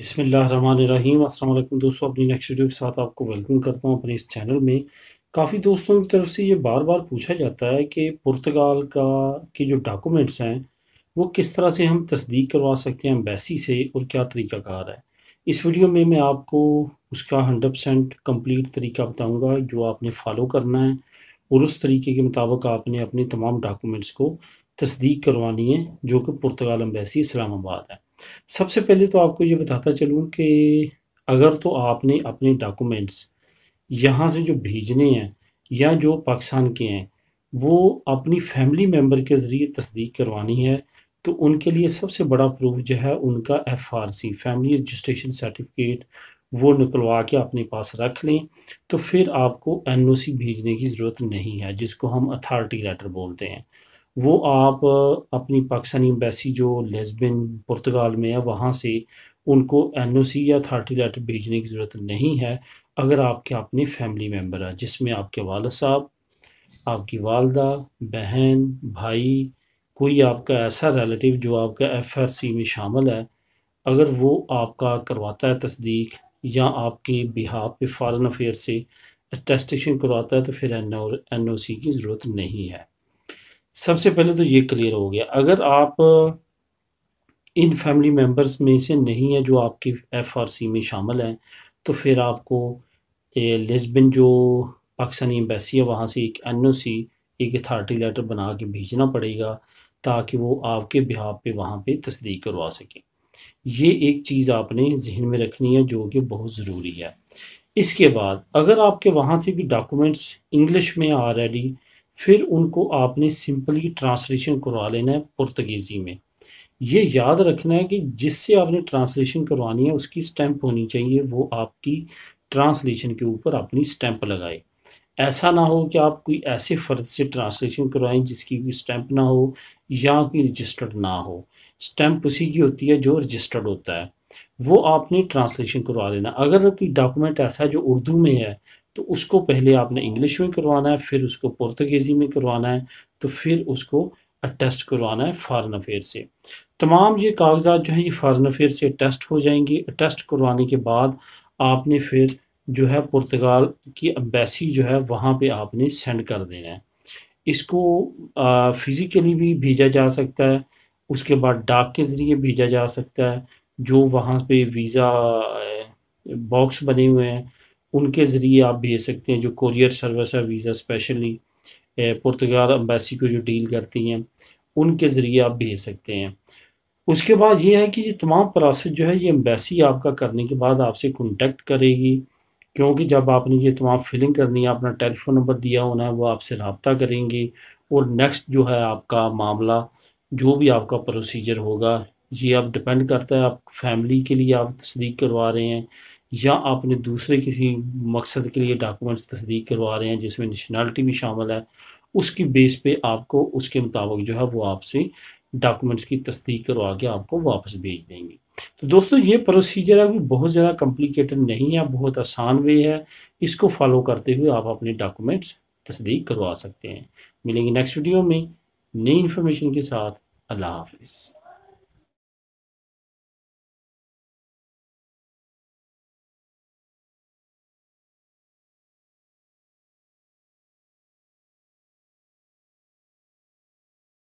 बिसमीम् अल्लाम दोस्तों अपनी नेक्स्ट वीडियो के साथ आपको वेलकम करता हूँ अपने इस चैनल में काफ़ी दोस्तों की तरफ से ये बार बार पूछा जाता है कि पुर्तगाल का के जो डॉक्यूमेंट्स हैं वो किस तरह से हम तस्दीक करवा सकते हैं एम्बेसी से और क्या तरीकाकार है इस वीडियो में मैं आपको उसका हंड्रेड परसेंट कम्प्लीट तरीका बताऊँगा जो आपने फॉलो करना है और उस तरीके के मुताबिक आपने अपने तमाम डॉक्यूमेंट्स को तस्दीक करवानी है जो कि पुर्तगाल एम्बेसी इस्लामाबाद है सबसे पहले तो आपको ये बताता चलूँ कि अगर तो आपने अपने डॉक्यूमेंट्स यहाँ से जो भेजने हैं या जो पाकिस्तान के हैं वो अपनी फैमिली मेम्बर के ज़रिए तस्दीक करवानी है तो उनके लिए सबसे बड़ा प्रूफ जो है उनका F R C family registration certificate वो निकलवा के अपने पास रख लें तो फिर आपको एन ओ सी भेजने की ज़रूरत नहीं है जिसको हम अथार्टी लेटर बोलते हैं वो आप अपनी पाकिस्तानी एम्बेसी जो लेस्बिन पुर्तगाल में है वहाँ से उनको एन ओ सी या अथार्टी लेटर भेजने की ज़रूरत नहीं है अगर आपके अपने फैमिली मेम्बर हैं जिसमें आपके वाल साहब आपकी वालदा बहन भाई कोई आपका ऐसा रिलेटिव जो आपका एफ आर सी में शामिल है अगर वो आपका करवाता है तस्दीक या आपके बिहार पे फ़ारन अफेयर से अटेस्टेशन करवाता है तो फिर एन ओ सी की ज़रूरत नहीं है सबसे पहले तो ये क्लियर हो गया अगर आप इन फैमिली मेम्बर्स में से नहीं है जो आपकी एफ आर सी में शामिल हैं तो फिर आपको लिस्बन जो पाकिस्तानी एम्बेसी है वहाँ से एक एन ओ सी एक अथार्टी लेटर बना के भेजना पड़ेगा ताकि वो आपके बिहार पे वहाँ पे तस्दीक करवा सकें ये एक चीज़ आपने जहन में रखनी है जो कि बहुत ज़रूरी है इसके बाद अगर आपके वहाँ से भी डॉक्यूमेंट्स इंग्लिश में ऑलरेडी फिर उनको आपने सिंपली ट्रांसलेशन करवा लेना है पुर्तगेज़ी में ये याद रखना है कि जिससे आपने ट्रांसलेशन करवानी है उसकी स्टैंप होनी चाहिए वो आपकी ट्रांसलेशन के ऊपर अपनी स्टैंप लगाए ऐसा ना हो कि आप कोई ऐसे फ़र्द से ट्रांसलेशन करवाएं जिसकी कोई स्टैंप ना हो या कोई रजिस्टर्ड ना हो स्टैंप उसी की होती है जो रजिस्टर्ड होता है वो आपने ट्रांसलेशन करवा लेना अगर कोई डॉक्यूमेंट ऐसा है जो उर्दू में है तो उसको पहले आपने इंग्लिश में करवाना है फिर उसको पुर्तगेज़ी में करवाना है तो फिर उसको टेस्ट करवाना है फ़ारन अफेयर से तमाम ये कागजात जो हैं ये फ़ारन अफेयर से टेस्ट हो जाएंगे टेस्ट करवाने के बाद आपने फिर जो है पुर्तगाल की अम्बेसी जो है वहाँ पे आपने सेंड कर देना है इसको फ़िज़िकली भी भेजा जा सकता है उसके बाद डाक के ज़रिए भेजा जा सकता है जो वहाँ पे वीज़ा बॉक्स बने हुए हैं उनके ज़रिए आप भेज सकते हैं जो कोरियर सर्विस है वीज़ा स्पेशली पुर्तगाल अम्बेसी को जो डील करती हैं उनके ज़रिए आप भेज सकते हैं उसके बाद ये है कि ये तमाम प्रोसेस जो है ये अम्बेसी आपका करने के बाद आपसे कॉन्टेक्ट करेगी क्योंकि जब आपने ये तमाम फिलिंग करनी है अपना टेलीफोन नंबर दिया होना है वो आपसे रबता करेंगी और नेक्स्ट जो है आपका मामला जो भी आपका प्रोसीजर होगा ये अब डिपेंड करता है आप फैमिली के लिए आप तस्दीक करवा रहे हैं या आपने दूसरे किसी मकसद के लिए डॉक्यूमेंट्स तस्दीक करवा रहे हैं जिसमें नेशनैलिटी भी शामिल है उसकी बेस पे आपको उसके मुताबिक जो है वो आपसे डॉक्यूमेंट्स की तस्दीक करवा के आपको वापस भेज देंगे तो दोस्तों ये प्रोसीजर अभी बहुत ज़्यादा कॉम्प्लिकेटेड नहीं है बहुत आसान वे है इसको फॉलो करते हुए आप अपने डॉक्यूमेंट्स तस्दीक करवा सकते हैं मिलेंगे नेक्स्ट वीडियो में नई इन्फॉर्मेशन के साथ अल्लाह हाफिज़